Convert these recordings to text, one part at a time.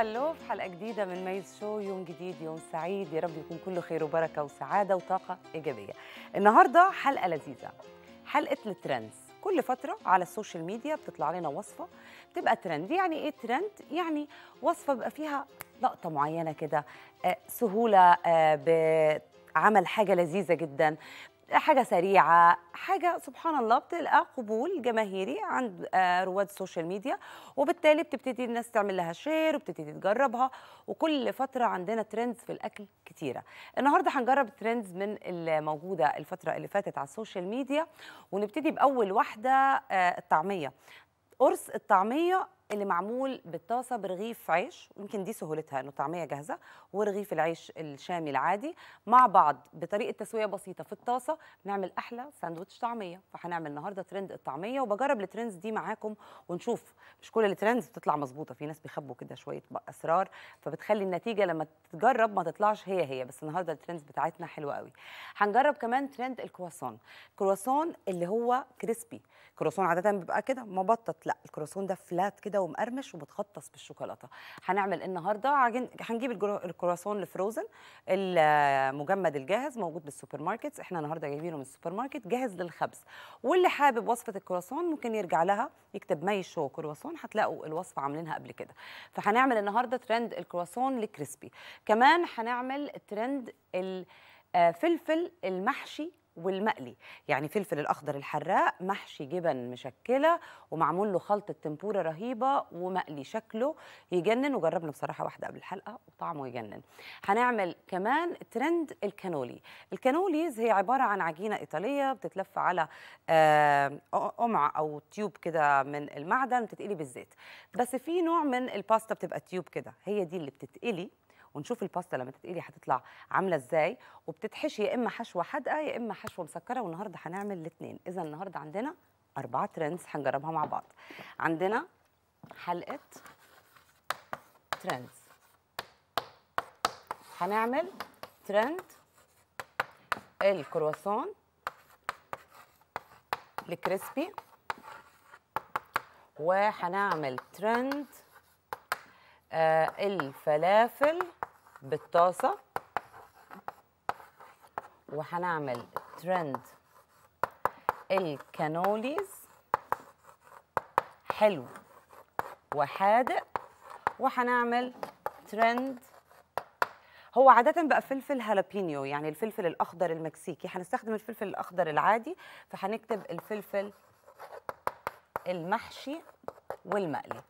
هلو في حلقه جديده من ميز شو يوم جديد يوم سعيد يا رب يكون كله خير وبركه وسعاده وطاقه ايجابيه النهارده حلقه لذيذه حلقه الترندز كل فتره على السوشيال ميديا بتطلع لنا وصفه بتبقى ترند يعني ايه ترند يعني وصفه بيبقى فيها لقطه معينه كده آه، سهوله آه، بعمل حاجه لذيذه جدا حاجة سريعة حاجة سبحان الله بتلقى قبول جماهيري عند آه، رواد السوشيال ميديا وبالتالي بتبتدي الناس تعمل لها شير وبتبتدي تجربها وكل فترة عندنا ترندز في الأكل كتيرة النهاردة هنجرب ترندز من الموجودة الفترة اللي فاتت على السوشيال ميديا ونبتدي بأول واحدة آه، الطعمية قرص الطعمية اللي معمول بالطاسه برغيف عيش ويمكن دي سهولتها انه طعميه جاهزه ورغيف العيش الشامي العادي مع بعض بطريقه تسويه بسيطه في الطاسه نعمل احلى ساندوتش طعميه فهنعمل النهارده ترند الطعميه وبجرب الترندز دي معاكم ونشوف مش كل الترندز بتطلع مظبوطه في ناس بيخبوا كده شويه اسرار فبتخلي النتيجه لما تجرب ما تطلعش هي هي بس النهارده الترندز بتاعتنا حلوه قوي هنجرب كمان ترند الكرواسون كرواسون اللي هو كريسبي كرواسون عاده بيبقى كده مبطط لا الكرواسون ده فلات كده كده ومقرمش ومتخطص بالشوكولاته هنعمل النهارده عجن هنجيب الكرواسون الفروزن المجمد الجاهز موجود بالسوبر ماركت احنا النهارده جايبينه من السوبر ماركت جاهز للخبز واللي حابب وصفه الكرواسون ممكن يرجع لها يكتب مي شو كرواسون هتلاقوا الوصفه عاملينها قبل كده فهنعمل النهارده ترند الكرواسون الكريسبي كمان هنعمل ترند الفلفل آه، المحشي والمقلي يعني فلفل الاخضر الحراق محشي جبن مشكله ومعمول له خلطه تمبوره رهيبه ومقلي شكله يجنن وجربنا بصراحه واحده قبل الحلقه وطعمه يجنن هنعمل كمان ترند الكانولي الكانوليز هي عباره عن عجينه ايطاليه بتتلف على آه، قمع او تيوب كده من المعدن بتتقلي بالزيت بس في نوع من الباستا بتبقى تيوب كده هي دي اللي بتتقلي ونشوف الباستا لما تتقلي هتطلع عامله ازاي وبتتحشي يا اما حشوه حادقه يا اما حشوه مسكره والنهارده هنعمل الاثنين اذا النهارده عندنا اربعه ترندز هنجربها مع بعض عندنا حلقه ترندز هنعمل ترند الكرواسون الكريسبي وهنعمل ترند آه الفلافل بالطاسه وهنعمل ترند الكانوليز حلو وحادق وهنعمل ترند هو عادة بقى فلفل هالابينيو يعني الفلفل الأخضر المكسيكي هنستخدم الفلفل الأخضر العادي فهنكتب الفلفل المحشي والمقلي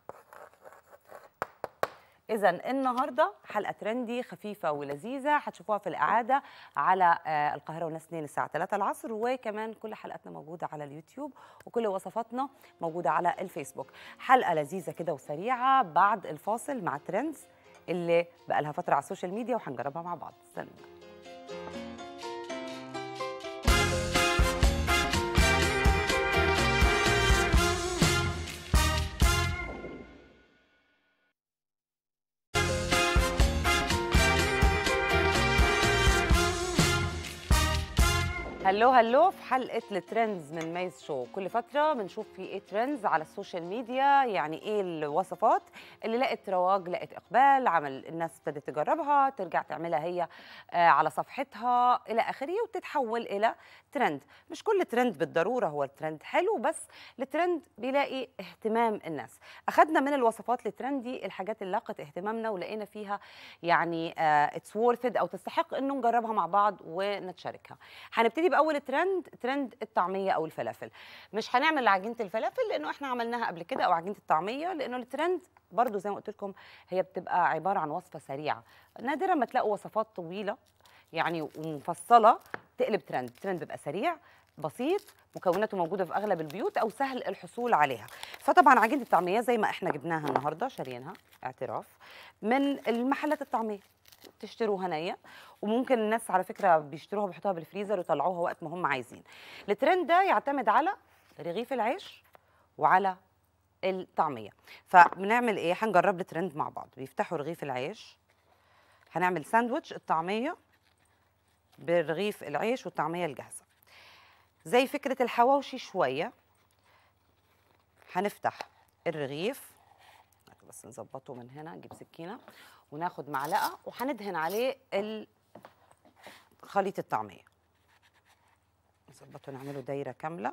اذا النهارده حلقه ترندي خفيفه ولذيذه هتشوفوها في الاعاده على آه، القاهره والناس 2 الساعه 3 العصر وكمان كل حلقاتنا موجوده على اليوتيوب وكل وصفاتنا موجوده على الفيسبوك حلقه لذيذه كده وسريعه بعد الفاصل مع ترندز اللي بقى لها فتره على السوشيال ميديا وهنجربها مع بعض استنوا هلو هلو في حلقه الترندز من ميز شو كل فتره بنشوف في ايه ترندز على السوشيال ميديا يعني ايه الوصفات اللي لقت رواج لقت اقبال عمل الناس ابتدت تجربها ترجع تعملها هي آه، على صفحتها الى اخره وتتحول الى ترند مش كل ترند بالضروره هو الترند حلو بس الترند بيلاقي اهتمام الناس اخذنا من الوصفات الترند دي الحاجات اللي لاقت اهتمامنا ولقينا فيها يعني اتس آه، او تستحق انه نجربها مع بعض ونتشاركها هنبتدي بقى اول ترند ترند الطعميه او الفلافل مش هنعمل عجينه الفلافل لانه احنا عملناها قبل كده او عجينه الطعميه لانه الترند برضو زي ما قلت لكم هي بتبقى عباره عن وصفه سريعه نادرا ما تلاقوا وصفات طويله يعني ومفصله تقلب ترند ترند بيبقى سريع بسيط مكوناته موجوده في اغلب البيوت او سهل الحصول عليها فطبعا عجينه الطعميه زي ما احنا جبناها النهارده شاريينها اعتراف من المحلات الطعميه تشتروا هنايا وممكن الناس على فكره بيشتروها بيحطوها بالفريزر ويطلعوها وقت ما هم عايزين الترند ده يعتمد على رغيف العيش وعلى الطعميه فبنعمل ايه هنجرب الترند مع بعض بيفتحوا رغيف العيش هنعمل ساندويتش الطعميه برغيف العيش والطعميه الجاهزه زي فكره الحواوشي شويه هنفتح الرغيف بس نظبطه من هنا نجيب سكينه وناخد معلقه وهندهن عليه خليط الطعميه نظبطه نعمله دايره كامله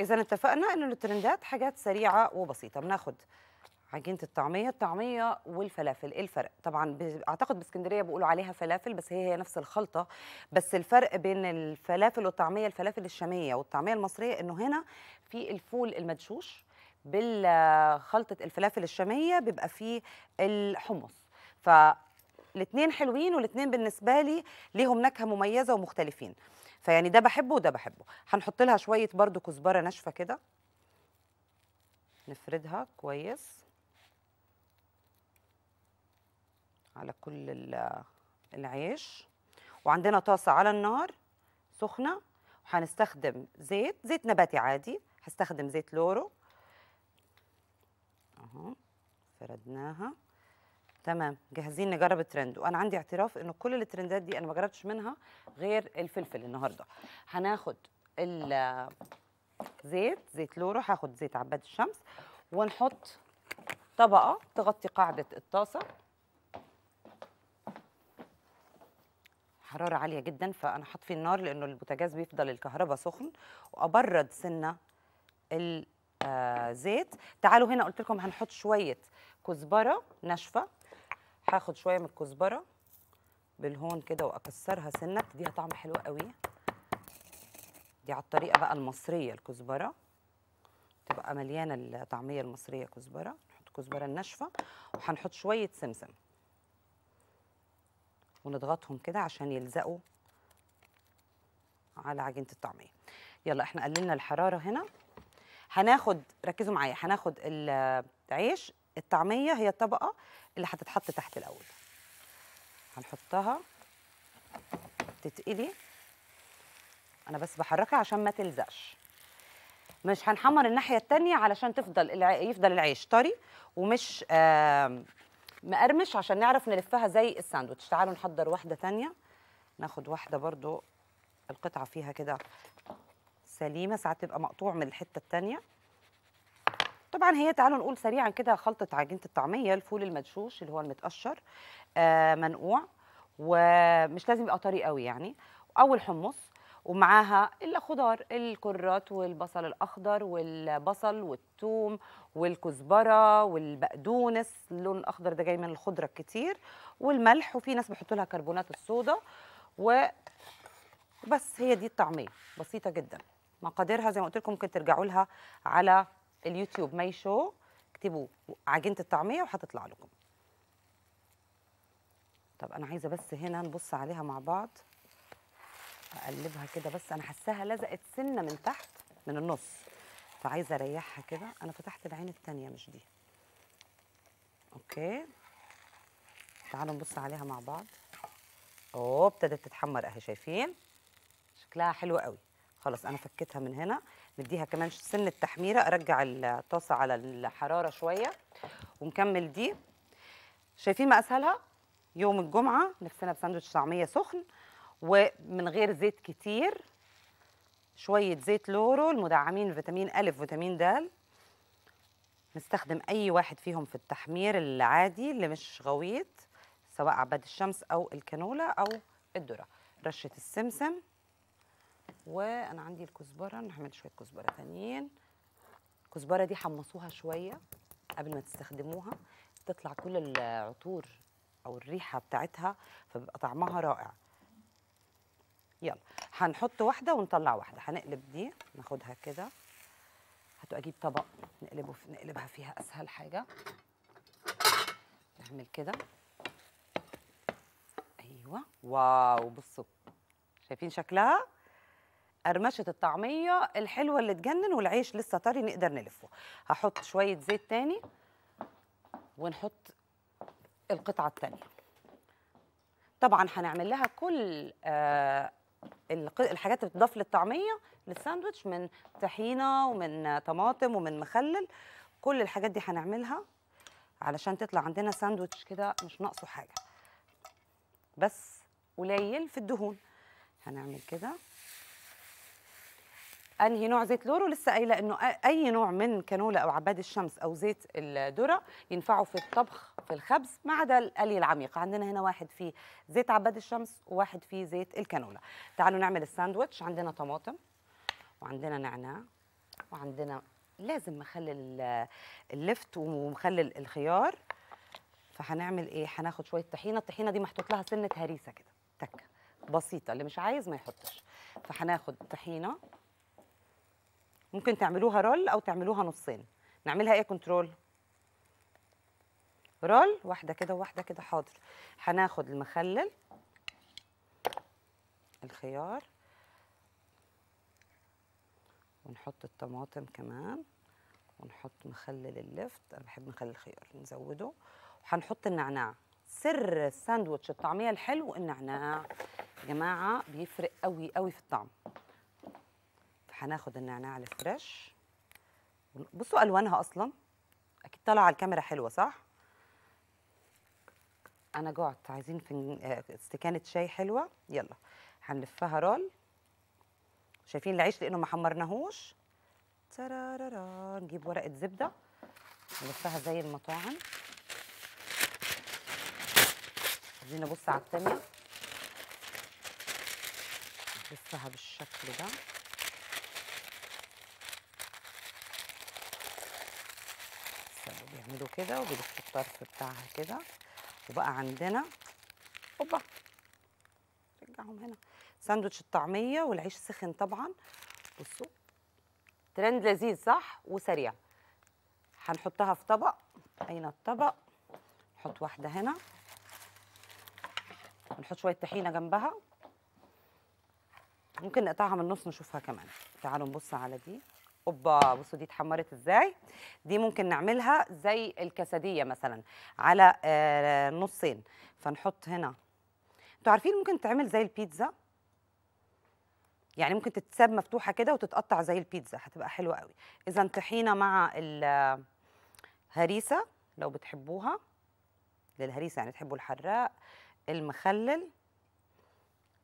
اذا اتفقنا ان الترندات حاجات سريعه وبسيطه بناخد عجينه الطعميه الطعميه والفلافل ايه الفرق طبعا اعتقد باسكندريه بيقولوا عليها فلافل بس هي هي نفس الخلطه بس الفرق بين الفلافل والطعميه الفلافل الشاميه والطعميه المصريه انه هنا في الفول المدشوش بالخلطه الفلافل الشاميه بيبقى فيه الحمص فالاثنين حلوين والاثنين بالنسبه لي ليهم نكهه مميزه ومختلفين فيعني ده بحبه وده بحبه هنحط لها شويه برضو كزبره ناشفه كده نفردها كويس على كل العيش وعندنا طاسه على النار سخنه وهنستخدم زيت زيت نباتي عادي هستخدم زيت لورو اهو فردناها تمام جاهزين نجرب الترند وانا عندي اعتراف ان كل الترندات دي انا ما جربتش منها غير الفلفل النهارده هناخد الزيت زيت لورو هاخد زيت عباد الشمس ونحط طبقه تغطي قاعده الطاسه حراره عاليه جدا فانا هطفي النار لانه البوتاجاز بيفضل الكهرباء سخن وابرد سنه آه زيت تعالوا هنا قلت لكم هنحط شويه كزبره ناشفه هاخد شويه من الكزبره بالهون كده واكسرها سنه تديها طعم حلو قوي دي على الطريقه بقى المصريه الكزبره تبقى مليانه الطعميه المصريه كزبره نحط كزبره الناشفه وهنحط شويه سمسم ونضغطهم كده عشان يلزقوا على عجينه الطعميه يلا احنا قللنا الحراره هنا هناخد ركزوا معايا هناخد العيش الطعميه هي الطبقه اللي هتتحط تحت الاول هنحطها تتقلي انا بس بحركها عشان ما تلزقش مش هنحمر الناحيه التانية علشان تفضل الع... يفضل العيش طري ومش مقرمش عشان نعرف نلفها زي الساندوتش تعالوا نحضر واحده تانية ناخد واحده برضو القطعه فيها كده سليمه ساعات تبقى مقطوع من الحته الثانيه طبعا هي تعالوا نقول سريعا كده خلطه عجينه الطعميه الفول المدشوش اللي هو المتقشر آه منقوع ومش لازم يبقى طري قوي يعني او الحمص ومعاها الا خضار الكرات والبصل الاخضر والبصل والثوم والكزبره والبقدونس اللون الاخضر ده جاي من الخضره الكتير والملح وفي ناس بيحطوا لها كربونات الصودا وبس هي دي الطعميه بسيطه جدا مقاديرها زي ما قلت لكم ممكن ترجعوا لها على اليوتيوب ماي شو اكتبوا عجينه الطعميه وهتطلع لكم طب انا عايزه بس هنا نبص عليها مع بعض اقلبها كده بس انا حاساها لزقت سنه من تحت من النص فعايزه اريحها كده انا فتحت العين الثانيه مش دي اوكي تعالوا نبص عليها مع بعض اوه ابتدت تتحمر اهي شايفين شكلها حلو قوي خلاص انا فكيتها من هنا مديها كمان سن التحميره ارجع الطاسه على الحراره شويه ونكمل دي شايفين ما اسهلها يوم الجمعه نفسنا بساندوتش طعميه سخن ومن غير زيت كتير شويه زيت لورو المدعمين فيتامين ا وفيتامين د نستخدم اي واحد فيهم في التحمير العادي اللي مش غويط سواء عباد الشمس او الكانولا او الذره رشه السمسم وانا عندي الكزبره نعمل شويه كزبره تانيين الكزبره دي حمصوها شويه قبل ما تستخدموها تطلع كل العطور او الريحه بتاعتها فبيبقى طعمها رائع يلا هنحط واحده ونطلع واحده هنقلب دي ناخدها كده هاتوا اجيب طبق نقلبه في نقلبها فيها اسهل حاجه نعمل كده ايوه واو بصوا شايفين شكلها قرمشه الطعميه الحلوه اللي تجنن والعيش لسه طري نقدر نلفه هحط شويه زيت تاني ونحط القطعه التانيه طبعا هنعمل لها كل آه الحاجات اللي بتضاف للطعميه للساندوتش من طحينه ومن طماطم ومن مخلل كل الحاجات دي هنعملها علشان تطلع عندنا ساندوتش كده مش ناقصه حاجه بس قليل في الدهون هنعمل كده انهي نوع زيت لورو لسه قايله انه اي نوع من كانولا او عباد الشمس او زيت الذره ينفعوا في الطبخ في الخبز ما عدا القلي العميق عندنا هنا واحد فيه زيت عباد الشمس وواحد فيه زيت الكانولا تعالوا نعمل الساندوتش عندنا طماطم وعندنا نعناع وعندنا لازم مخلل اللفت ومخلل الخيار فهنعمل ايه هناخد شويه طحينه الطحينه دي محطوط لها سنه هريسه كده تكه بسيطه اللي مش عايز ما يحطش فهناخد طحينه ممكن تعملوها رول او تعملوها نصين نعملها ايه كنترول رول واحده كده وواحده كده حاضر هناخد المخلل الخيار ونحط الطماطم كمان ونحط مخلل اللفت انا بحب مخلل الخيار نزوده وهنحط النعناع سر الساندوتش الطعميه الحلو النعناع يا جماعه بيفرق قوي قوي في الطعم هناخد النعناع الفريش بصوا الوانها اصلا اكيد طالعه على الكاميرا حلوه صح انا جعت عايزين فن... آه، استكانه شاي حلوه يلا هنلفها رول شايفين العيش لانه ما حمرناهوش ترارارا نجيب ورقه زبده نلفها زي المطاعم عايزين نبص على التانيه نلفها بالشكل ده بنعمله كده وبنلف الطرف بتاعها كده وبقى عندنا اوبا رجعهم هنا ساندوتش الطعميه والعيش سخن طبعا بصوا ترند لذيذ صح وسريع هنحطها في طبق اين الطبق نحط واحده هنا ونحط شويه طحينه جنبها ممكن نقطعها من النص نشوفها كمان تعالوا نبص على دي اوبا بصوا دي اتحمرت ازاي دي ممكن نعملها زي الكسديه مثلا على آه، نصين فنحط هنا انتوا عارفين ممكن تعمل زي البيتزا يعني ممكن تتساب مفتوحه كده وتتقطع زي البيتزا هتبقى حلوه قوي اذا طحينه مع الهريسه لو بتحبوها للهريسه يعني تحبوا الحراق المخلل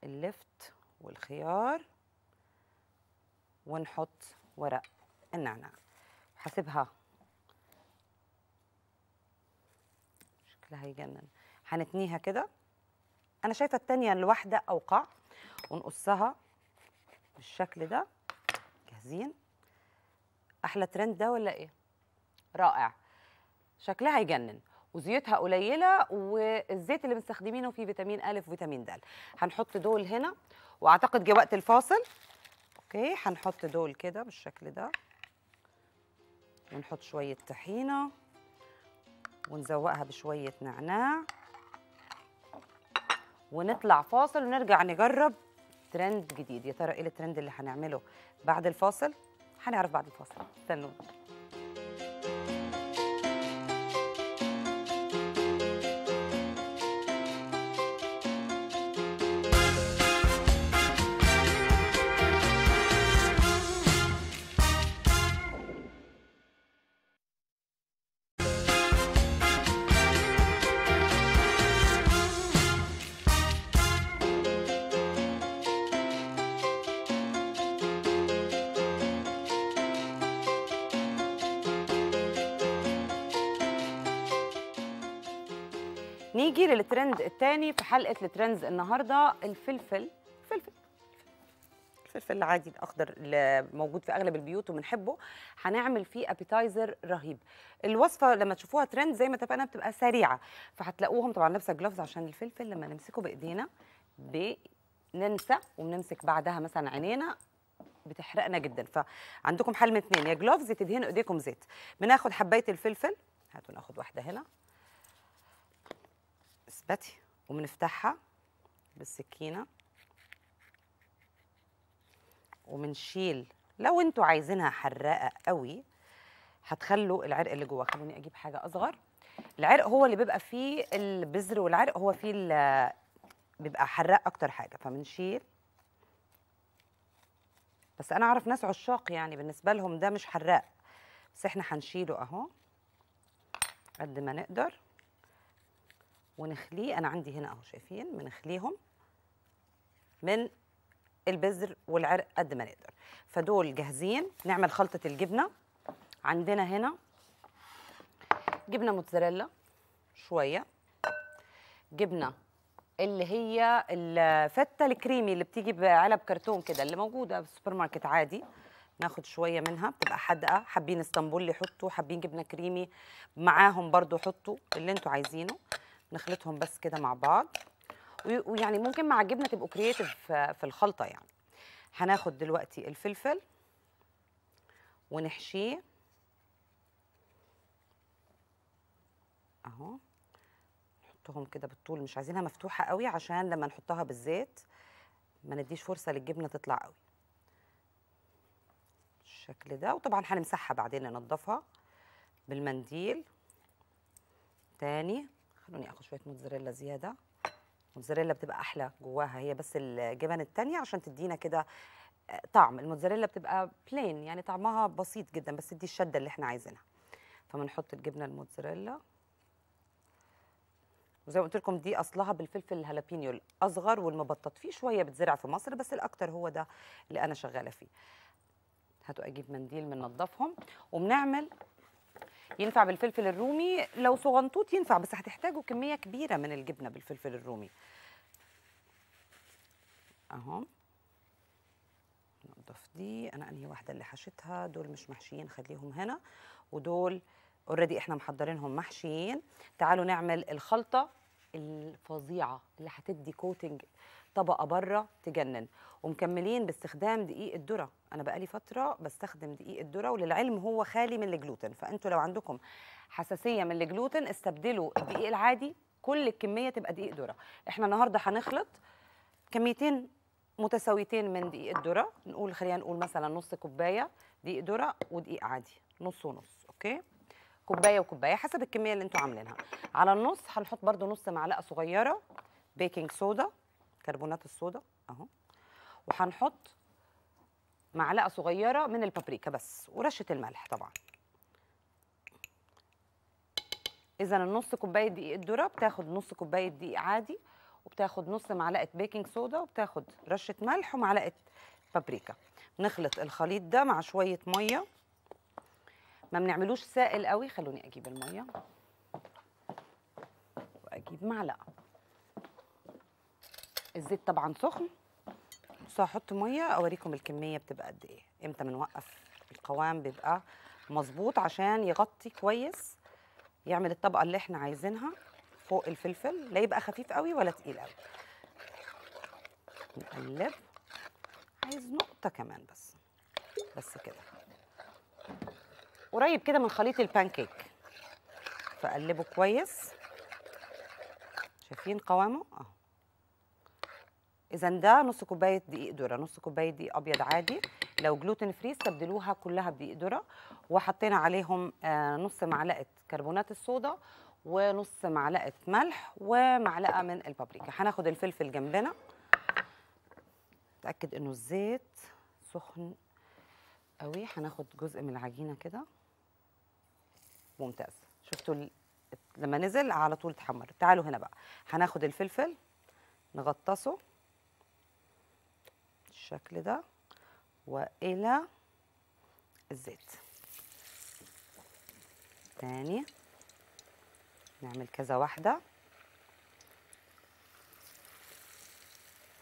اللفت والخيار ونحط ورق النعناع حسبها شكلها يجنن هنتنيها كده انا شايفه الثانيه الواحده اوقع ونقصها بالشكل ده جاهزين احلى ترند ده ولا ايه رائع شكلها يجنن وزيوتها قليله والزيت اللي مستخدمينه فيه فيتامين ا وفيتامين د هنحط دول هنا واعتقد جه وقت الفاصل اوكي هنحط دول كده بالشكل ده ونحط شوية طحينة ونزوقها بشوية نعناع ونطلع فاصل ونرجع نجرب ترند جديد يا ترى ايه الترند اللي هنعمله بعد الفاصل هنعرف بعد الفاصل استنوا نيجي للترند الثاني في حلقه الترندز النهارده الفلفل الفلفل الفلفل العادي الاخضر اللي موجود في اغلب البيوت وبنحبه هنعمل فيه ابيتايزر رهيب الوصفه لما تشوفوها ترند زي ما اتفقنا بتبقى سريعه فهتلاقوهم طبعا لابسه جلوفز عشان الفلفل لما نمسكه بايدينا بننسى وبنمسك بعدها مثلا عينينا بتحرقنا جدا فعندكم حل من اثنين يا جلوفز تدهنوا ايديكم زيت بناخد حبايه الفلفل هاتوا ناخد واحده هنا النسبتي وبنفتحها بالسكينة وبنشيل لو انتوا عايزينها حراقة قوي هتخلوا العرق اللي جوه خلوني اجيب حاجة اصغر العرق هو اللي بيبقى فيه البذر والعرق هو فيه بيبقى حراق اكتر حاجة فبنشيل بس انا اعرف ناس عشاق يعني بالنسبة لهم ده مش حراق بس احنا هنشيله اهو قد ما نقدر ونخليه انا عندي هنا اهو شايفين بنخليهم من البذر والعرق قد ما نقدر فدول جاهزين نعمل خلطه الجبنه عندنا هنا جبنه موتزاريلا شويه جبنه اللي هي الفته الكريمي اللي بتيجي بعلب كرتون كده اللي موجوده في السوبر ماركت عادي ناخد شويه منها بتبقى حادقه حابين اسطنبول يحطوا حابين جبنه كريمي معاهم برضو حطوا اللي انتوا عايزينه نخلطهم بس كده مع بعض ويعني ممكن مع الجبنه تبقوا كرييتيف في الخلطه يعني هناخد دلوقتي الفلفل ونحشيه اهو نحطهم كده بالطول مش عايزينها مفتوحه قوي عشان لما نحطها بالزيت ما نديش فرصه للجبنه تطلع قوي بالشكل ده وطبعا هنمسحها بعدين ننضفها بالمنديل تاني خلوني اخد شويه موتزاريلا زياده الموتزاريلا بتبقى احلى جواها هي بس الجبن الثانيه عشان تدينا كده آه، طعم الموتزاريلا بتبقى بلين يعني طعمها بسيط جدا بس تدي الشده اللي احنا عايزينها فبنحط الجبنه الموتزاريلا وزي ما قلت لكم دي اصلها بالفلفل الهالابينيو الاصغر والمبطط فيه شويه بتزرع في مصر بس الاكتر هو ده اللي انا شغاله فيه هاتوا اجيب منديل نظفهم وبنعمل ينفع بالفلفل الرومي لو صغنطوط ينفع بس هتحتاجوا كميه كبيره من الجبنه بالفلفل الرومي اهو نضف دي انا انهي واحده اللي حشيتها دول مش محشيين خليهم هنا ودول اوريدي احنا محضرينهم محشيين تعالوا نعمل الخلطه الفظيعه اللي هتدي كوتنج طبقه بره تجنن ومكملين باستخدام دقيق الذره انا بقالي فتره بستخدم دقيق الذره وللعلم هو خالي من الجلوتين فانتوا لو عندكم حساسيه من الجلوتين استبدلوا الدقيق العادي كل الكميه تبقى دقيق ذره احنا النهارده هنخلط كميتين متساويتين من دقيق الذره نقول خلينا نقول مثلا نص كوبايه دقيق ذره ودقيق عادي نص ونص اوكي كوبايه وكوبايه حسب الكميه اللي انتوا عاملينها على النص هنحط برده نص معلقه صغيره بيكنج صودا كربونات الصودا اهو وهنحط معلقه صغيره من البابريكا بس ورشه الملح طبعا اذا النص كوبايه دقيق الذره بتاخد نص كوبايه دقيق عادي وبتاخد نص معلقه بيكنج صودا وبتاخد رشه ملح ومعلقه بابريكا نخلط الخليط ده مع شويه ميه ما بنعملوش سائل قوي خلوني اجيب الميه واجيب معلقه الزيت طبعا سخن بس هحط ميه اوريكم الكميه بتبقى قد ايه امتى بنوقف القوام بيبقى مظبوط عشان يغطي كويس يعمل الطبقه اللي احنا عايزينها فوق الفلفل لا يبقى خفيف قوي ولا تقيل قوي نقلب عايز نقطه كمان بس بس كده قريب كده من خليط البانكيك فقلبه كويس شايفين قوامه اهو اذا ده نص كوبايه دقيق ذره نص كوبايه دقيق ابيض عادي لو جلوتين فري استبدلوها كلها بدقيق ذره وحطينا عليهم آه، نص معلقه كربونات الصودا ونص معلقه ملح ومعلقه من البابريكا هناخد الفلفل جنبنا اتاكد انه الزيت سخن قوي هناخد جزء من العجينه كده ممتاز شفتوا ال... لما نزل على طول اتحمر تعالوا هنا بقى هناخد الفلفل نغطسه بالشكل ده والى الزيت تاني نعمل كذا واحده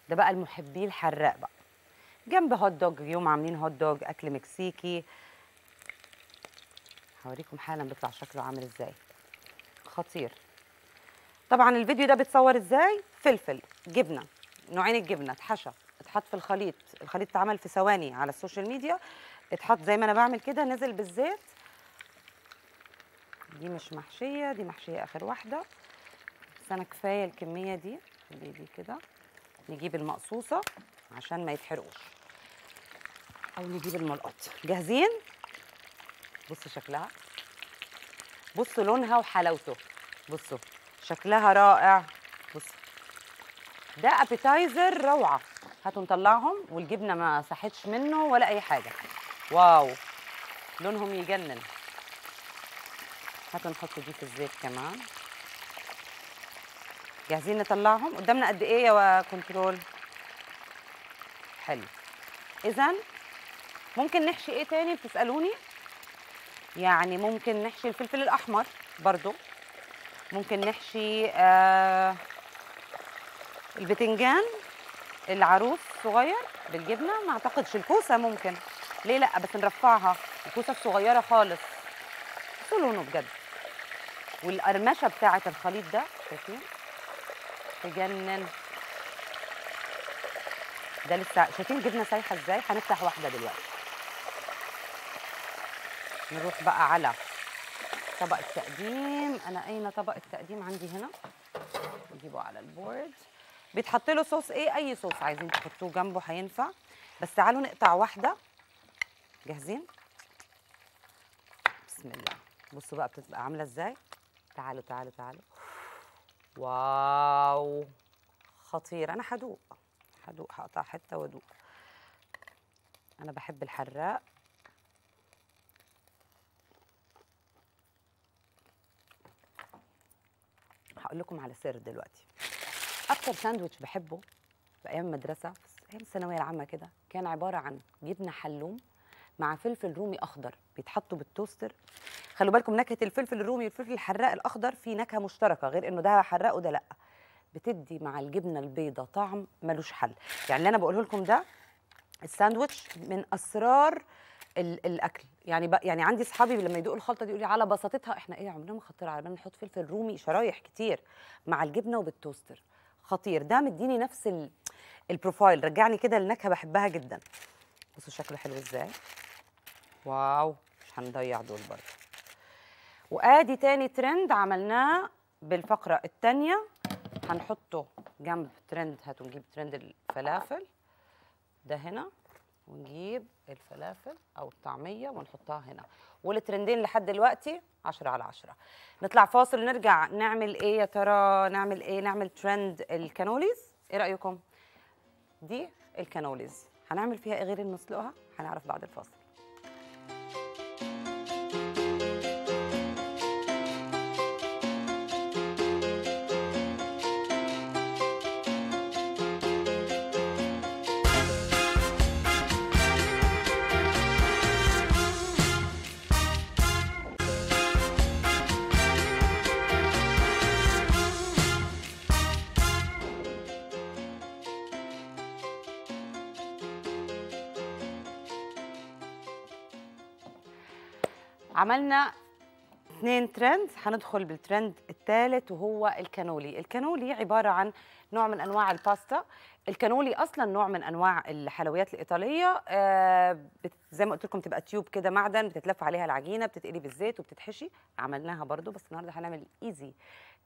ده بقى المحبي الحراق بقى جنب هوت دوج اليوم عاملين هوت دوج اكل مكسيكي هوريكم حالا بيطلع شكله عامل ازاي خطير طبعا الفيديو ده بيتصور ازاي فلفل جبنه نوعين الجبنه اتحشى اتحط في الخليط الخليط اتعمل في ثواني على السوشيال ميديا اتحط زي ما انا بعمل كده نزل بالزيت دي مش محشيه دي محشيه اخر واحده بس انا كفايه الكميه دي خلي دي كده نجيب المقصوصه عشان ما يتحرقوش او نجيب الملقط جاهزين بصوا شكلها بصوا لونها وحلاوته بصوا شكلها رائع بصوا ده ابيتايزر روعه هاتوا نطلعهم والجبنه ما صحتش منه ولا اي حاجه واو لونهم يجنن هاتوا نحط دي في الزيت كمان جاهزين نطلعهم قدامنا قد ايه يا كنترول حلو اذا ممكن نحشي ايه تاني بتسالوني يعني ممكن نحشي الفلفل الاحمر برضو ممكن نحشي آه البتنجان العروس صغير بالجبنه ما اعتقدش الكوسه ممكن ليه لا بس نرفعها الكوسه الصغيره خالص لونه بجد والقرمشه بتاعه الخليط ده شايفين تجنن ده لسه شايفين جبنه سايحه ازاي هنفتح واحده دلوقتي نروح بقى على طبق التقديم انا اين طبق التقديم عندي هنا نجيبه على البورد بيتحط له صوص ايه اي صوص عايزين تحطوه جنبه هينفع بس تعالوا نقطع واحده جاهزين بسم الله بصوا بقى بتبقى عامله ازاي تعالوا تعالوا تعالوا واو خطير انا هدوق هدوق هقطع حته وادوق انا بحب الحراق هقول لكم على سر دلوقتي اكتر ساندويتش بحبه بايام المدرسه ايام الثانويه العامه كده كان عباره عن جبنه حلوم مع فلفل رومي اخضر بيتحطوا بالتوستر خلوا بالكم نكهه الفلفل الرومي والفلفل الحراق الاخضر في نكهه مشتركه غير انه ده حراق وده لا بتدي مع الجبنه البيضة طعم ملوش حل يعني اللي انا بقوله لكم ده الساندويتش من اسرار الاكل يعني يعني عندي اصحابي لما يدوقوا الخلطه دي يقولوا على بساطتها احنا ايه عمرنا ما خطر على بالنا نحط فلفل رومي شرايح كتير مع الجبنه وبالتوستر خطير ده مديني نفس البروفايل رجعني كده لنكهه بحبها جدا بصوا شكله حلو ازاي واو مش هنضيع دول برضه وادي تاني ترند عملناه بالفقره الثانيه هنحطه جنب ترند هتنجيب ترند الفلافل ده هنا ونجيب الفلافل او الطعميه ونحطها هنا والترندين لحد دلوقتي 10 على 10 نطلع فاصل ونرجع نعمل ايه يا ترى نعمل ايه نعمل ترند الكانوليز ايه رايكم دي الكانوليز هنعمل فيها ايه غير نسلقها هنعرف بعد الفاصل عملنا اثنين ترند هندخل بالترند الثالث وهو الكانولي الكانولي عبارة عن نوع من أنواع الباستا الكانولي اصلا نوع من انواع الحلويات الايطاليه آه زي ما قلت لكم تبقى تيوب كده معدن بتتلف عليها العجينه بتتقلي بالزيت وبتتحشي عملناها برضو بس النهارده هنعمل ايزي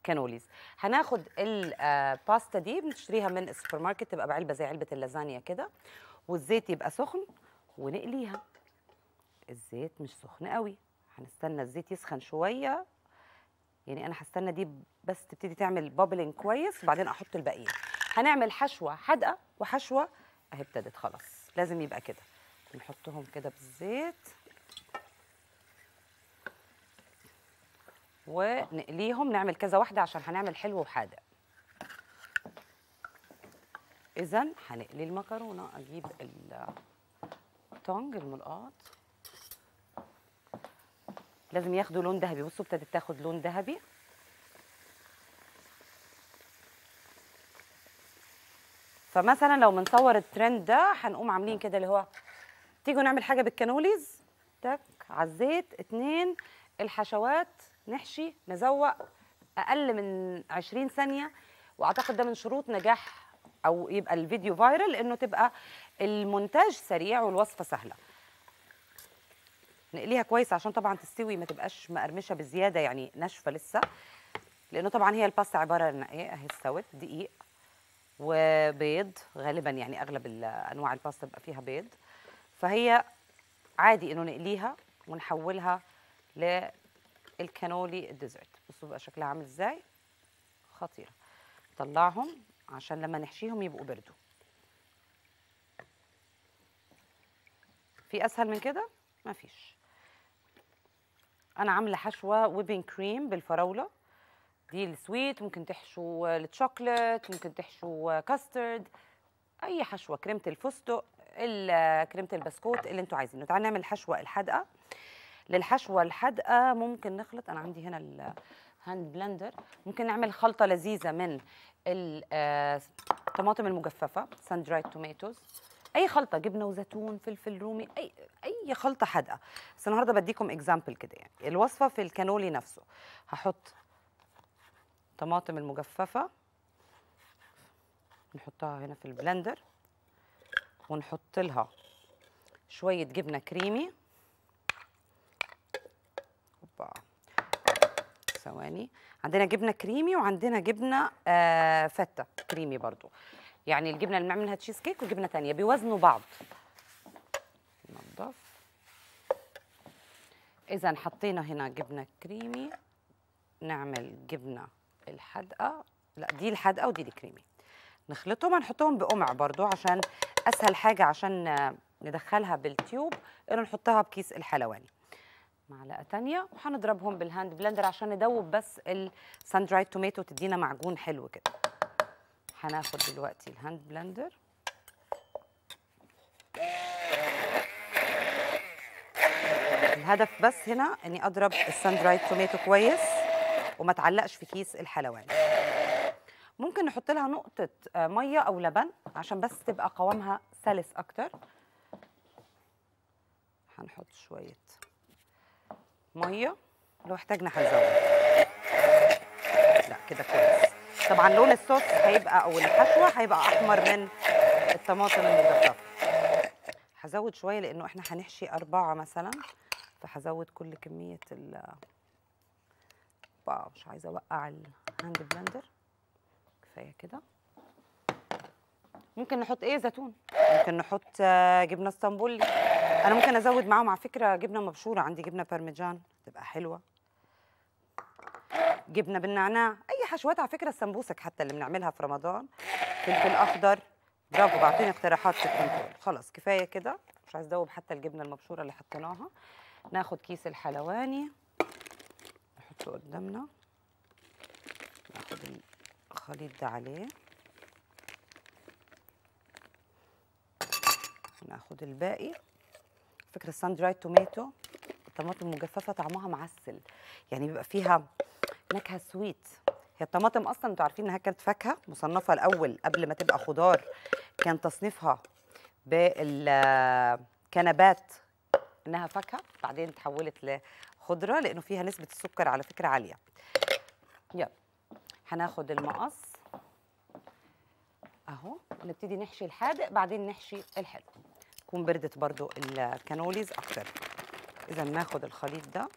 كانوليز هناخد الباستا آه، دي بنشتريها من السوبر ماركت تبقى بعلبه زي علبه اللازانيا كده والزيت يبقى سخن ونقليها الزيت مش سخن قوي هنستنى الزيت يسخن شويه يعني انا هستنى دي بس تبتدي تعمل بابلنج كويس وبعدين احط الباقيين هنعمل حشوه حادقه وحشوه اهي ابتدت خلاص لازم يبقى كده نحطهم كده بالزيت ونقليهم نعمل كذا واحده عشان هنعمل حلو وحادق اذا هنقلي المكرونه اجيب الطنج الملقاط لازم ياخدوا لون ذهبي بصوا ابتدت تاخد لون ذهبي فمثلا لو بنصور الترند ده هنقوم عاملين كده اللي هو تيجوا نعمل حاجه بالكانوليز تك على الزيت اتنين الحشوات نحشي نزوق اقل من 20 ثانيه واعتقد ده من شروط نجاح او يبقى الفيديو فايرل انه تبقى المونتاج سريع والوصفه سهله نقليها كويس عشان طبعا تستوي ما تبقاش مقرمشه بزياده يعني ناشفه لسه لانه طبعا هي الباستا عباره عن ايه اهي استوت دقيق وبيض غالبا يعني اغلب انواع الباستا بيبقى فيها بيض فهي عادي انه نقليها ونحولها للكانولي الديزرت بصوا بقى شكلها عامل ازاي خطيره طلعهم عشان لما نحشيهم يبقوا بردوا في اسهل من كده مفيش انا عامله حشوه ويبنج كريم بالفراوله دي السويت ممكن تحشوا الشوكليت ممكن تحشوا كاسترد اي حشوه كريمه الفستق كريمه البسكوت اللي انتوا عايزينه تعالى نعمل الحشوه الحادقه للحشوه الحادقه ممكن نخلط انا عندي هنا الهاند بلندر ممكن نعمل خلطه لذيذه من الطماطم آه، المجففه سان درايد توميتوز اي خلطه جبنه وزيتون فلفل رومي اي اي خلطه حادقه بس النهارده بديكم اكزامبل كده يعني الوصفه في الكانولي نفسه هحط طماطم المجففه نحطها هنا في البلندر ونحط لها شويه جبنه كريمي اوبا ثواني عندنا جبنه كريمي وعندنا جبنه آه فته كريمي برضو يعني الجبنه اللي بنعملها تشيز كيك وجبنه ثانيه بيوزنوا بعض ننضف اذا حطينا هنا جبنه كريمي نعمل جبنه الحدقه لا دي الحدقه ودي الكريمي نخلطهم هنحطهم بقمع برضو عشان اسهل حاجه عشان ندخلها بالتيوب انه نحطها بكيس الحلواني معلقه تانية وهنضربهم بالهاند بلندر عشان ندوب بس الساندرايد توميتو تدينا معجون حلو كده هناخد دلوقتي الهاند بلندر الهدف بس هنا اني اضرب الساند رايت توميتو كويس وما تعلقش في كيس الحلوان ممكن نحط لها نقطه آه، ميه او لبن عشان بس تبقى قوامها سلس اكتر هنحط شويه ميه لو احتاجنا هنزود لا كده كويس طبعا لون الصوص هيبقى او الحشوه هيبقى احمر من الطماطم المجففه هزود شويه لانه احنا هنحشي اربعه مثلا فهزود كل كميه ال بقى مش عايزه اوقع الهاند بلندر كفايه كده ممكن نحط ايه زيتون ممكن نحط آه، جبنه اسطنبولي انا ممكن ازود معاهم على فكره جبنه مبشوره عندي جبنه بارميجان تبقى حلوه جبنه بالنعناع اي حشوات على فكره السمبوسك حتى اللي بنعملها في رمضان فلفل اخضر برافو بعطيني اقتراحات في الكنترول خلاص كفايه كده مش عايز ادوب حتى الجبنه المبشوره اللي حطيناها ناخد كيس الحلواني نحطه قدامنا ناخد الخليط ده عليه ناخد الباقي فكره السان درايد توميتو الطماطم المجففه طعمها معسل يعني بيبقى فيها نكهه سويت هي الطماطم اصلا انتوا عارفين انها كانت فاكهه مصنفه الاول قبل ما تبقى خضار كان تصنيفها بالكنبات انها فاكهه بعدين تحولت لخضره لانه فيها نسبه السكر على فكره عاليه يلا هناخد المقص اهو نبتدي نحشي الحادق بعدين نحشي الحلو تكون بردت برضو الكانوليز اكتر اذا ناخد الخليط ده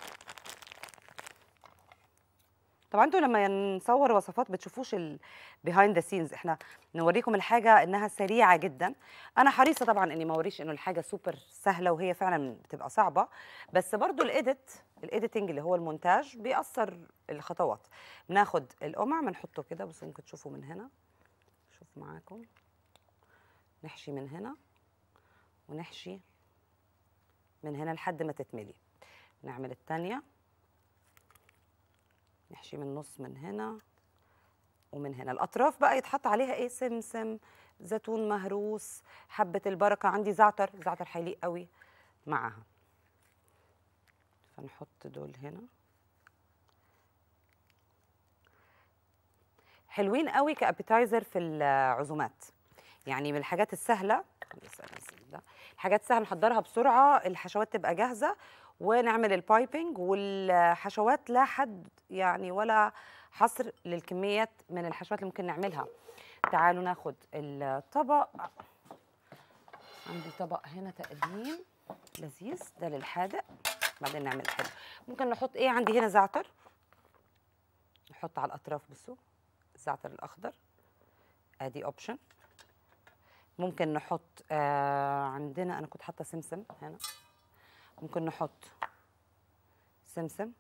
طبعا انتوا لما نصور وصفات بتشوفوش البيهايند ذا سينز احنا نوريكم الحاجه انها سريعه جدا انا حريصه طبعا اني ما اوريش انه الحاجه سوبر سهله وهي فعلا بتبقى صعبه بس برضو الايديت الايديتنج اللي هو المونتاج بيأثر الخطوات بناخد القمع بنحطه كده بس ممكن تشوفوا من هنا شوف معاكم نحشي من هنا ونحشي من هنا لحد ما تتملي نعمل الثانيه نحشي من النص من هنا ومن هنا الاطراف بقى يتحط عليها ايه سمسم زيتون مهروس حبه البركه عندي زعتر زعتر هيليق قوي معاها فنحط دول هنا حلوين قوي كابيتايزر في العزومات يعني من الحاجات السهله الحاجات السهله نحضرها بسرعه الحشوات تبقى جاهزه ونعمل البايبنج والحشوات لا حد يعني ولا حصر للكميات من الحشوات اللي ممكن نعملها تعالوا ناخد الطبق عندي طبق هنا تقديم لذيذ ده للحادق بعدين نعمل حلو ممكن نحط ايه عندي هنا زعتر نحط على الاطراف بصوا الزعتر الاخضر ادي اوبشن ممكن نحط آه عندنا انا كنت حاطه سمسم هنا ممكن نحط سمسم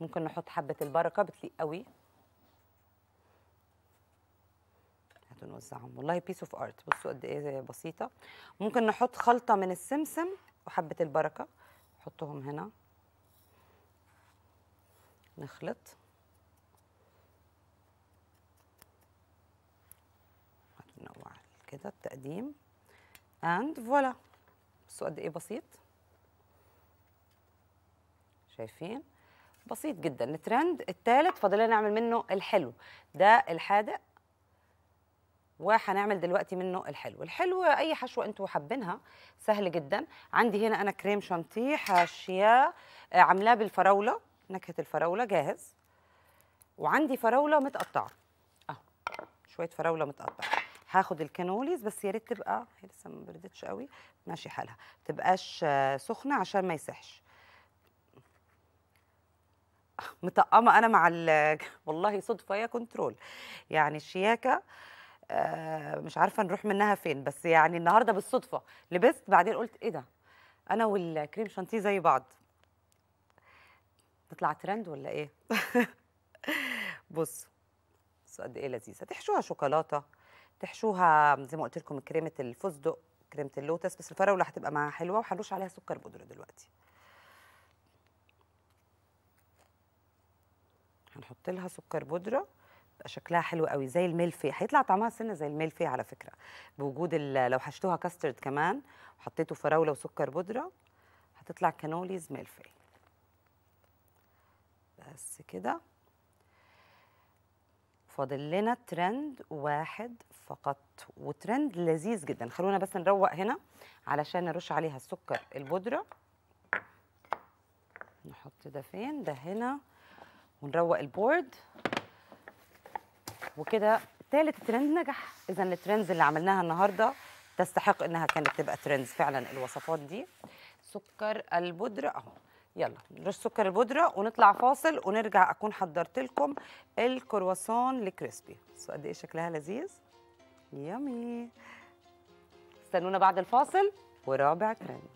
ممكن نحط حبة البركة بتليق قوي نوزعهم والله بيس اوف ارت بصوا قد ايه بسيطة ممكن نحط خلطة من السمسم وحبة البركة نحطهم هنا نخلط هنوع كده التقديم اند فوالا بصوا قد ايه بسيط شايفين بسيط جدا الترند الثالث فاضلنا نعمل منه الحلو ده الحادق وهنعمل دلوقتي منه الحلو الحلو اي حشوه انتوا حابينها سهل جدا عندي هنا انا كريم شانتيه حاشيه آه، عاملاه بالفراوله نكهه الفراوله جاهز وعندي فراوله متقطعه اهو شويه فراوله متقطعه هاخد الكانوليز بس يا ريت تبقى هي لسه ما بردتش قوي ماشي حالها ما تبقاش سخنه عشان ما يسحش مطقمه انا مع والله صدفه يا كنترول يعني الشياكه آه، مش عارفه نروح منها فين بس يعني النهارده بالصدفه لبست بعدين قلت ايه ده انا والكريم شانتيه زي بعض تطلع ترند ولا ايه بصوا قد ايه لذيذه تحشوها شوكولاته تحشوها زي ما قلت لكم كريمه الفستق كريمه اللوتس بس الفراوله هتبقى معاها حلوه وهنرش عليها سكر بودره دلوقتي هنحط لها سكر بودره يبقى شكلها حلو قوي زي الملفي هيطلع طعمها سنه زي الملفي على فكره بوجود لو حشتوها كاسترد كمان وحطيتوا فراوله وسكر بودره هتطلع كانوليز ملفي بس كده فاضل لنا ترند واحد فقط وترند لذيذ جدا خلونا بس نروق هنا علشان نرش عليها السكر البودره نحط ده فين ده هنا ونروق البورد وكده ثالث ترند نجح اذا الترندز اللي عملناها النهارده تستحق انها كانت تبقى ترندز فعلا الوصفات دي سكر البودره اهو يلا نرش سكر البودره ونطلع فاصل ونرجع اكون حضرت لكم الكرواسون الكريسبي قد ايه شكلها لذيذ يامي استنونا بعد الفاصل ورابع ترند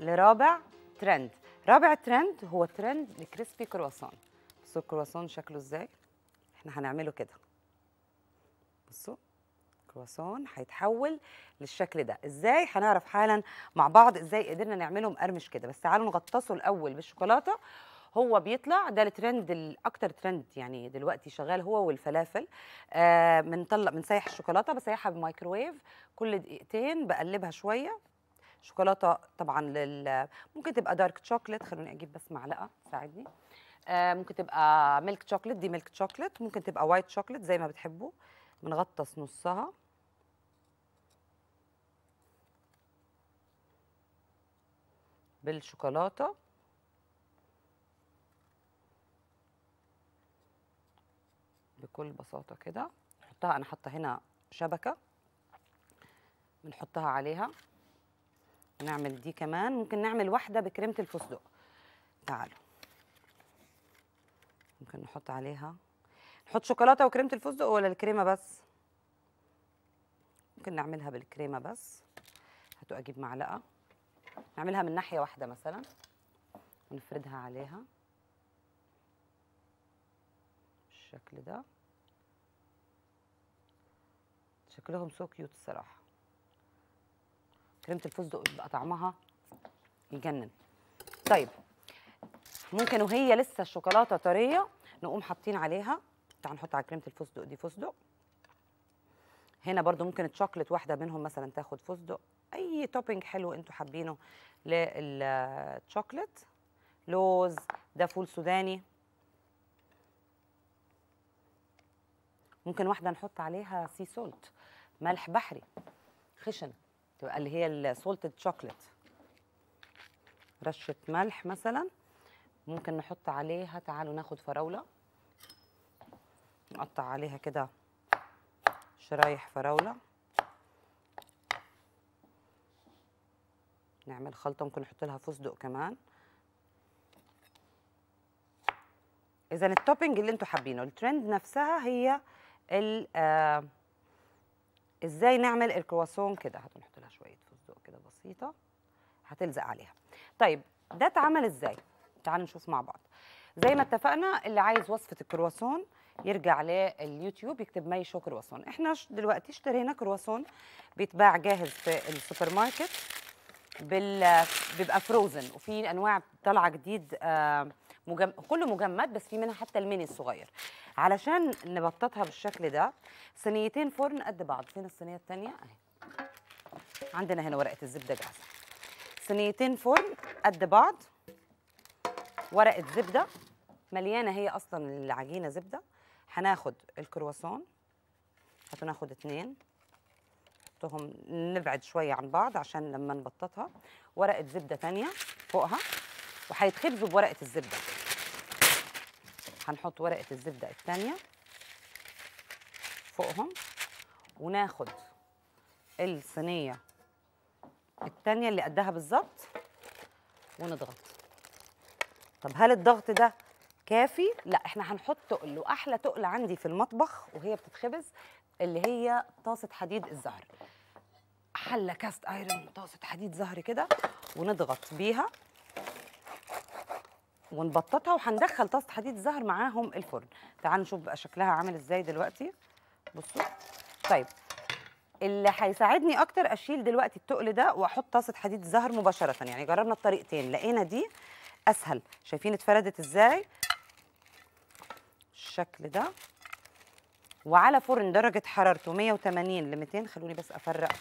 لرابع ترند رابع ترند هو ترند لكريسبي كرواسون بصوا الكرواسون شكله ازاي احنا هنعمله كده بصوا الكرواسون هيتحول للشكل ده ازاي هنعرف حالا مع بعض ازاي قدرنا نعمله مقرمش كده بس تعالوا نغطسه الاول بالشوكولاته هو بيطلع ده الترند الاكتر ترند يعني دلوقتي شغال هو والفلافل بنطلق آه بنسيح الشوكولاته بسيحها بالمايكروويف كل دقيقتين بقلبها شويه شوكولاته طبعا لل ممكن تبقى دارك شوكليت خلوني اجيب بس معلقه ساعدني آه ممكن تبقى ميلك شوكليت دي ميلك شوكليت ممكن تبقى وايت شوكليت زي ما بتحبوا بنغطس نصها بالشوكولاته بكل بساطه كده نحطها انا حاطه هنا شبكه بنحطها عليها نعمل دي كمان ممكن نعمل واحدة بكريمة الفستق تعالوا ممكن نحط عليها نحط شوكولاتة وكريمة الفستق ولا الكريمة بس ممكن نعملها بالكريمة بس هاتوا أجيب معلقة نعملها من ناحية واحدة مثلا ونفردها عليها بالشكل ده شكلهم سو كيوت الصراحة كريمه الفستق بيبقى طعمها يجنن طيب ممكن وهي لسه الشوكولاته طريه نقوم حاطين عليها تعال نحط على كريمه الفستق دي فستق هنا برضو ممكن الشوكليت واحده منهم مثلا تاخد فستق اي توبنج حلو انتوا حابينه للشوكليت لوز ده فول سوداني ممكن واحده نحط عليها سي سولت ملح بحري خشن تبقى اللي هي السولتد شوكليت رشه ملح مثلا ممكن نحط عليها تعالوا ناخد فراوله نقطع عليها كده شرايح فراوله نعمل خلطه ممكن نحط لها فستق كمان اذا التوبينج اللي انتوا حابينه الترند نفسها هي ال آه ازاي نعمل الكرواسون كده هنحط لها شويه فستق كده بسيطه هتلزق عليها طيب ده اتعمل ازاي تعالوا نشوف مع بعض زي ما اتفقنا اللي عايز وصفه الكرواسون يرجع لليوتيوب يكتب مي شو كرواسون احنا دلوقتي اشترينا كرواسون بيتباع جاهز في السوبر ماركت بال... بيبقى فروزن وفي انواع طالعه جديد آه مجم... كله مجمد بس في منها حتى الميني الصغير علشان نبططها بالشكل ده صينيتين فرن قد بعض فين الصينيه الثانيه اهي عندنا هنا ورقه الزبده جاهزه صينيتين فرن قد بعض ورقه زبده مليانه هي اصلا العجينه زبده هناخد الكرواسون ناخد اتنين نحطهم نبعد شويه عن بعض عشان لما نبططها ورقه زبده ثانيه فوقها وهيتخبزوا بورقه الزبده هنحط ورقه الزبده الثانيه فوقهم وناخد الصينيه الثانيه اللي قدها بالظبط ونضغط طب هل الضغط ده كافي لا احنا هنحط تقل واحلى تقل عندي في المطبخ وهي بتتخبز اللي هي طاسه حديد الزهر حله كاست ايرون طاسه حديد زهر كده ونضغط بيها ونبططها وهندخل طاسه حديد الزهر معاهم الفرن تعالوا نشوف بقى شكلها عامل ازاي دلوقتي بصوا طيب اللي هيساعدني اكتر اشيل دلوقتي التقل ده واحط طاسه حديد الزهر مباشره يعني جربنا الطريقتين لقينا دي اسهل شايفين اتفردت ازاي الشكل ده وعلى فرن درجه حرارته 180 ل 200 خلوني بس افرق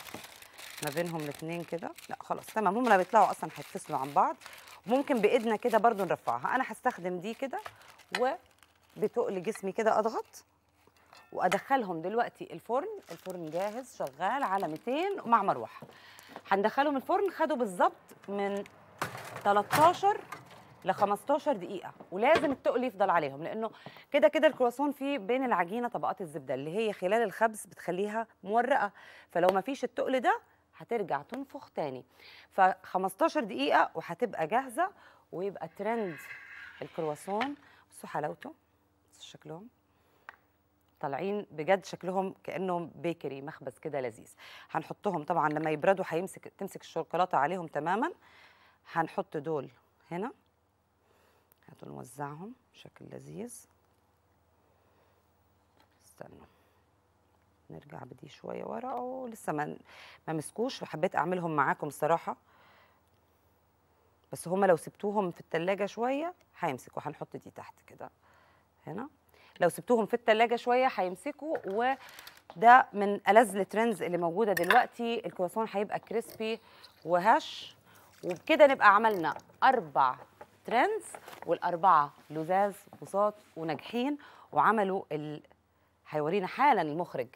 ما بينهم الاثنين كده لا خلاص تمام هم لما بيطلعوا اصلا هيتفصلوا عن بعض ممكن بايدنا كده برضو نرفعها انا هستخدم دي كده وبتقل جسمي كده اضغط وادخلهم دلوقتي الفرن الفرن جاهز شغال على 200 مع مروحه هندخلهم الفرن خدوا بالظبط من 13 ل 15 دقيقة ولازم التقل يفضل عليهم لأنه كده كده الكرواسون فيه بين العجينة طبقات الزبدة اللي هي خلال الخبز بتخليها مورقة فلو ما فيش التقل ده هترجع تنفخ تاني ف 15 دقيقه وهتبقى جاهزه ويبقى ترند الكرواسون بصوا حلاوته بصوا شكلهم طالعين بجد شكلهم كانهم بيكري مخبز كده لذيذ هنحطهم طبعا لما يبردوا هيمسك تمسك الشوكولاته عليهم تماما هنحط دول هنا هاتوا نوزعهم بشكل لذيذ استنوا نرجع بدي شويه ورا ولسه لسه ما ما مسكوش وحبيت اعملهم معاكم الصراحه بس هما لو سبتوهم في التلاجة شويه هيمسكوا هنحط دي تحت كده هنا لو سبتوهم في التلاجة شويه هيمسكوا وده من ألذ الترندز اللي موجوده دلوقتي الكرواسون هيبقى كريسبي وهش وبكده نبقى عملنا اربع ترندز والاربعه لذاذ وصاد وناجحين وعملوا ال... هيورينا حالا المخرج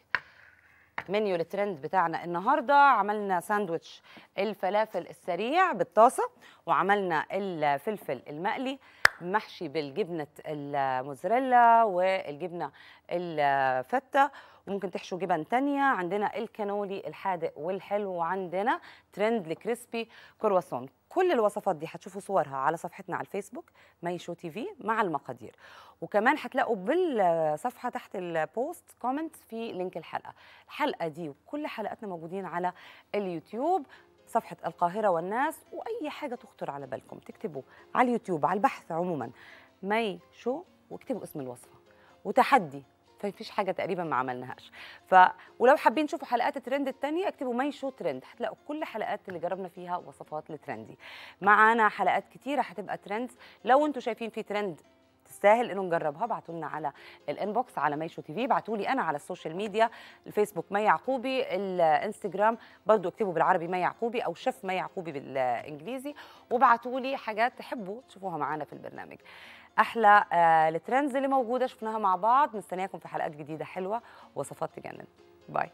منيو الترند بتاعنا النهارده عملنا ساندويتش الفلافل السريع بالطاسه وعملنا الفلفل المقلي محشي بالجبنه الموزاريلا والجبنه الفته وممكن تحشوا جبن تانية عندنا الكانولي الحادق والحلو وعندنا ترند لكريسبي كرواسون كل الوصفات دي هتشوفوا صورها على صفحتنا على الفيسبوك مايشو تي في مع المقادير وكمان هتلاقوا بالصفحه تحت البوست كومنت في لينك الحلقه الحلقه دي وكل حلقاتنا موجودين على اليوتيوب صفحة القاهرة والناس وأي حاجة تخطر على بالكم تكتبوا على اليوتيوب على البحث عموما ماي شو واكتبوا اسم الوصفة وتحدي فيش حاجه تقريبا ما عملناهاش ف ولو حابين تشوفوا حلقات الترند الثانيه اكتبوا ماي شو ترند هتلاقوا كل حلقات اللي جربنا فيها وصفات لترندي معانا حلقات كتيره هتبقى ترند لو انتم شايفين في ترند تستاهل انه نجربها ابعتوا لنا على الانبوكس على ميشو تي في ابعتوا لي انا على السوشيال ميديا الفيسبوك مي يعقوبي الانستجرام برضو اكتبوا بالعربي مي يعقوبي او شف مي يعقوبي بالانجليزي وابعتوا لي حاجات تحبوا تشوفوها معانا في البرنامج احلى آه، الترندز اللي موجوده شفناها مع بعض مستنياكم في حلقات جديده حلوه وصفات تجنن باي